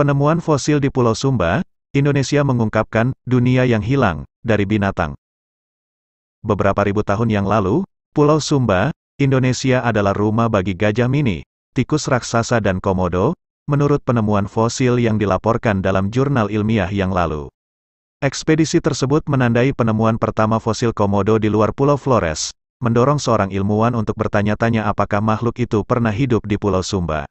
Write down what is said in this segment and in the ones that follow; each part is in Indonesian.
Penemuan fosil di Pulau Sumba, Indonesia mengungkapkan dunia yang hilang dari binatang. Beberapa ribu tahun yang lalu, Pulau Sumba, Indonesia adalah rumah bagi gajah mini, tikus raksasa dan komodo, menurut penemuan fosil yang dilaporkan dalam jurnal ilmiah yang lalu. Ekspedisi tersebut menandai penemuan pertama fosil komodo di luar Pulau Flores, mendorong seorang ilmuwan untuk bertanya-tanya apakah makhluk itu pernah hidup di Pulau Sumba.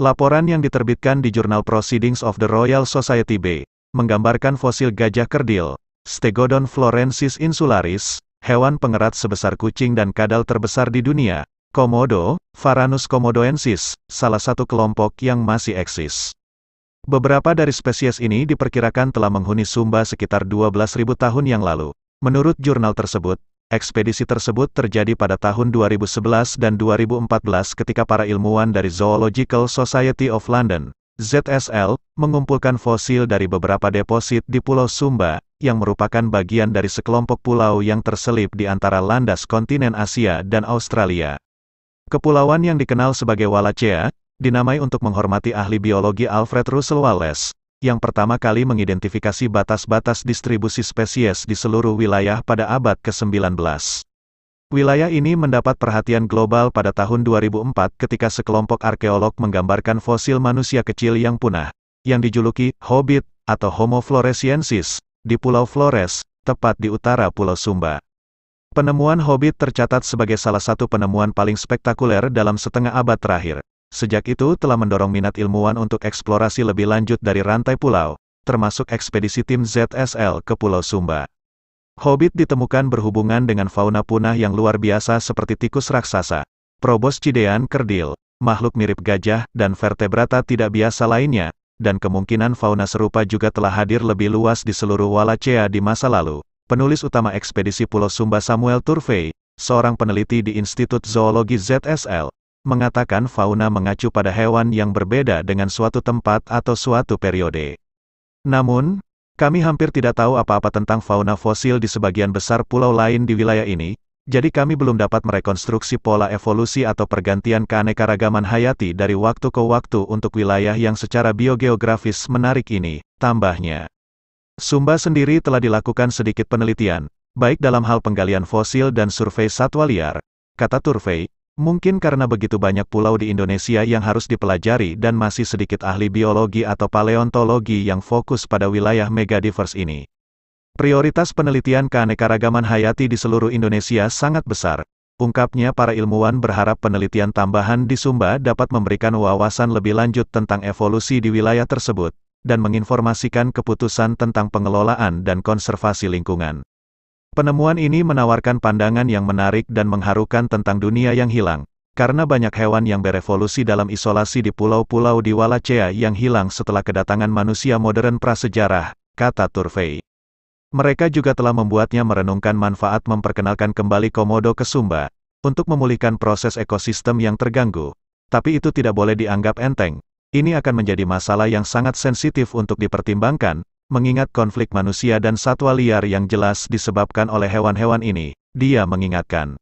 Laporan yang diterbitkan di jurnal Proceedings of the Royal Society B, menggambarkan fosil gajah kerdil, Stegodon florensis insularis, hewan pengerat sebesar kucing dan kadal terbesar di dunia, Komodo, Varanus komodoensis, salah satu kelompok yang masih eksis. Beberapa dari spesies ini diperkirakan telah menghuni Sumba sekitar 12.000 tahun yang lalu. Menurut jurnal tersebut, Ekspedisi tersebut terjadi pada tahun 2011 dan 2014 ketika para ilmuwan dari Zoological Society of London, ZSL, mengumpulkan fosil dari beberapa deposit di Pulau Sumba, yang merupakan bagian dari sekelompok pulau yang terselip di antara landas kontinen Asia dan Australia. Kepulauan yang dikenal sebagai Wallacea, dinamai untuk menghormati ahli biologi Alfred Russel Wallace, yang pertama kali mengidentifikasi batas-batas distribusi spesies di seluruh wilayah pada abad ke-19. Wilayah ini mendapat perhatian global pada tahun 2004 ketika sekelompok arkeolog menggambarkan fosil manusia kecil yang punah, yang dijuluki Hobbit atau Homo floresiensis, di Pulau Flores, tepat di utara Pulau Sumba. Penemuan Hobbit tercatat sebagai salah satu penemuan paling spektakuler dalam setengah abad terakhir. Sejak itu telah mendorong minat ilmuwan untuk eksplorasi lebih lanjut dari rantai pulau, termasuk ekspedisi tim ZSL ke Pulau Sumba. Hobbit ditemukan berhubungan dengan fauna punah yang luar biasa seperti tikus raksasa, probos cidean kerdil, makhluk mirip gajah, dan vertebrata tidak biasa lainnya, dan kemungkinan fauna serupa juga telah hadir lebih luas di seluruh Wallacea di masa lalu. Penulis utama ekspedisi Pulau Sumba Samuel Turvey, seorang peneliti di Institut Zoologi ZSL, mengatakan fauna mengacu pada hewan yang berbeda dengan suatu tempat atau suatu periode. Namun, kami hampir tidak tahu apa-apa tentang fauna fosil di sebagian besar pulau lain di wilayah ini, jadi kami belum dapat merekonstruksi pola evolusi atau pergantian keanekaragaman hayati dari waktu ke waktu untuk wilayah yang secara biogeografis menarik ini, tambahnya. Sumba sendiri telah dilakukan sedikit penelitian, baik dalam hal penggalian fosil dan survei satwa liar, kata Turvey, Mungkin karena begitu banyak pulau di Indonesia yang harus dipelajari dan masih sedikit ahli biologi atau paleontologi yang fokus pada wilayah megadiverse ini. Prioritas penelitian keanekaragaman hayati di seluruh Indonesia sangat besar. Ungkapnya para ilmuwan berharap penelitian tambahan di Sumba dapat memberikan wawasan lebih lanjut tentang evolusi di wilayah tersebut, dan menginformasikan keputusan tentang pengelolaan dan konservasi lingkungan. Penemuan ini menawarkan pandangan yang menarik dan mengharukan tentang dunia yang hilang, karena banyak hewan yang berevolusi dalam isolasi di pulau-pulau di Wallacea yang hilang setelah kedatangan manusia modern prasejarah, kata Turvey. Mereka juga telah membuatnya merenungkan manfaat memperkenalkan kembali komodo ke Sumba, untuk memulihkan proses ekosistem yang terganggu. Tapi itu tidak boleh dianggap enteng. Ini akan menjadi masalah yang sangat sensitif untuk dipertimbangkan, mengingat konflik manusia dan satwa liar yang jelas disebabkan oleh hewan-hewan ini, dia mengingatkan